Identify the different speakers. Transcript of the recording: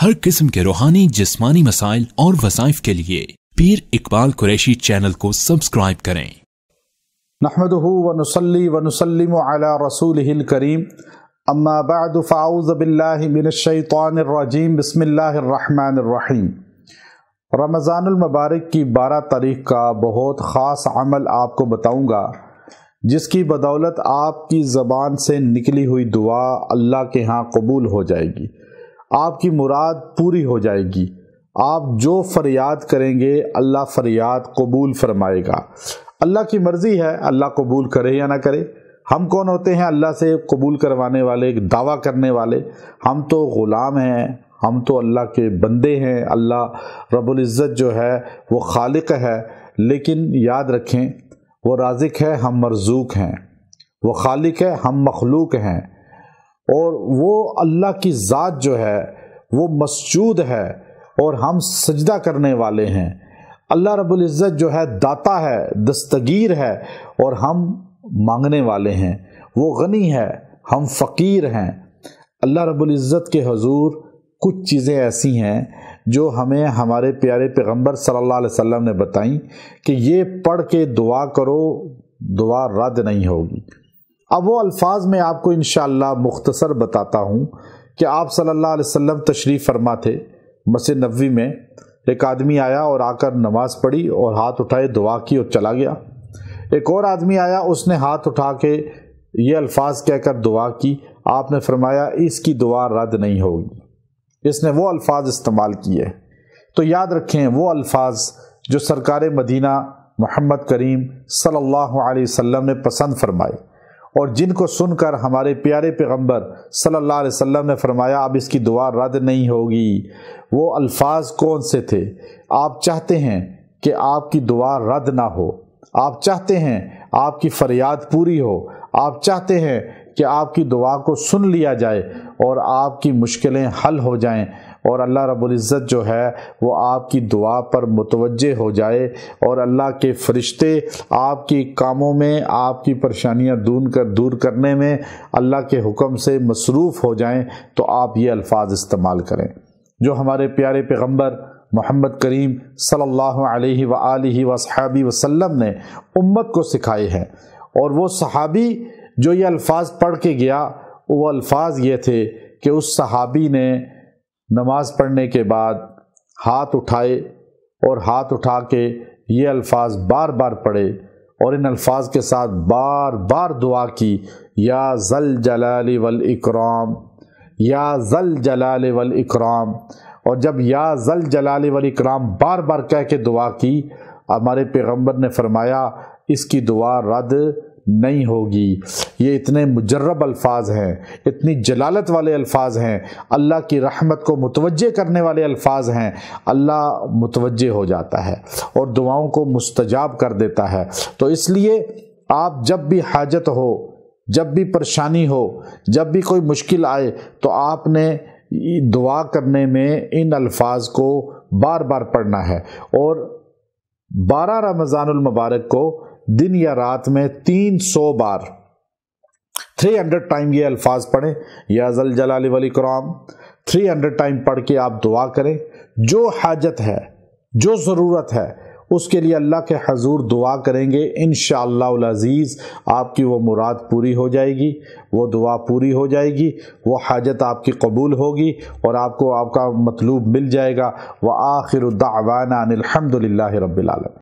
Speaker 1: हर किस्म के रूहानी जिस्मानी मसाइल और वसाइफ के लिए पीर इकबाल कुरैशी चैनल को सब्सक्राइब करें रसूल करीम अम्माबाद फ़ाउज़बिल्लिमिनशैतरजीम बसमीम रमज़ानमबारक की बारह तारीख का बहुत ख़ास अमल आपको बताऊँगा जिसकी बदौलत आपकी ज़बान से निकली हुई दुआ अल्लाह के यहाँ कबूल हो जाएगी आपकी मुराद पूरी हो जाएगी आप जो फरियाद करेंगे अल्लाह फरियाद कबूल फरमाएगा अल्लाह की मर्ज़ी है अल्लाह कबूल करे या ना करे हम कौन होते हैं अल्लाह से कबूल करवाने वाले दावा करने वाले हम तो ग़ुलाम हैं हम तो अल्लाह के बंदे हैं अल्लाह रबुल्ज़त जो है वो खालिक है लेकिन याद रखें वो राजिक है हम मरजूक हैं वो खालिक है हम मखलूक हैं और वो अल्लाह की ज़ात जो है वो मसजूद है और हम सजदा करने वाले हैं अल्लाह रब्बुल इज़्ज़त जो है दाता है दस्तगीर है और हम मांगने वाले हैं वो गनी है हम फ़कीर हैं अल्लाह रब्बुल इज़्ज़त के हजूर कुछ चीज़ें ऐसी हैं जो हमें हमारे प्यारे पैगंबर सल्लल्लाहु अलैहि वसल्लम ने बताई कि ये पढ़ के दुआ करो दुआ रद्द नहीं होगी अब वो अल्फाज में आपको इन मुख्तसर बताता हूँ कि आप सल्ला वसम तशरीफ़ फरमा थे मस्जिद नबी में एक आदमी आया और आकर नमाज़ पढ़ी और हाथ उठाए दुआ की और चला गया एक और आदमी आया उसने हाथ उठा के ये अल्फाज कहकर दुआ की आपने फरमाया इसकी दुआ रद्द नहीं होगी इसने वो अल्फाज इस्तेमाल किए तो याद रखें वो अल्फाज जो सरकार मदीना मोहम्मद करीम सल्लल्लाहु अलैहि वसल्लम ने पसंद फरमाए और जिनको सुनकर हमारे प्यारे पैगंबर सल्लल्लाहु अलैहि वसल्लम ने फरमाया अब इसकी दुआ रद्द नहीं होगी वो अल्फाज कौन से थे आप चाहते हैं कि आपकी दुआ रद्द ना हो आप चाहते हैं आपकी फरियाद पूरी हो आप चाहते हैं कि आपकी दुआ को सुन लिया जाए और आपकी मुश्किलें हल हो जाएं और अल्लाह रबुल्ज़त जो है वो आपकी दुआ पर मुतवजह हो जाए और अल्लाह के फरिश्ते आपके कामों में आपकी परेशानियाँ दूर कर दूर करने में अल्लाह के हुक्म से मसरूफ़ हो जाएँ तो आप ये अल्फाज इस्तेमाल करें जो हमारे प्यारे पैगम्बर मोहम्मद करीम सल्लल्लाहु अलैहि व आलिहि वसल्लम ने उम्मत को सिखाए हैं और वो सहाबी जो ये अल्फाज पढ़ के गया वो अल्फाज ये थे कि उस सहाबी ने नमाज पढ़ने के बाद हाथ उठाए और हाथ उठा के ये अल्फाज बार बार पढ़े और इन अल्फाज के साथ बार बार दुआ की या जल जलाल वल इकराम या जल जलाल वल इकराम और जब या जल जलाल वल इकराम बार बार कह के दुआ की हमारे पैगम्बर ने फरमाया इसकी दुआ रद्द नहीं होगी ये इतने मुजरब अल्फाज हैं इतनी जलालत वाले अल्फाज हैं अल्लाह की रहमत को मुतवजह करने वाले अल्फाज हैं अल्लाह मुतवजह हो जाता है और दुआओं को मुस्तजाब कर देता है तो इसलिए आप जब भी हाजत हो जब भी परेशानी हो जब भी कोई मुश्किल आए तो आपने दुआ करने में इन अल्फाज को बार बार पढ़ना है और बारह रमजानमबारक मुबारक को दिन या रात में तीन सौ बार थ्री हंड्रेड टाइम ये अल्फाज पढ़ें या जल जला वली कराम थ्री हंड्रेड टाइम पढ़ के आप दुआ करें जो हाजत है जो ज़रूरत है उसके लिए अल्लाह के हजूर दुआ करेंगे इन शजीज़ आपकी वो मुराद पूरी हो जाएगी वो दुआ पूरी हो जाएगी वो हाजत आपकी कबूल होगी और आपको आपका मतलूब मिल जाएगा व आखिर दावाना अनिलहमदिल्ला रबालम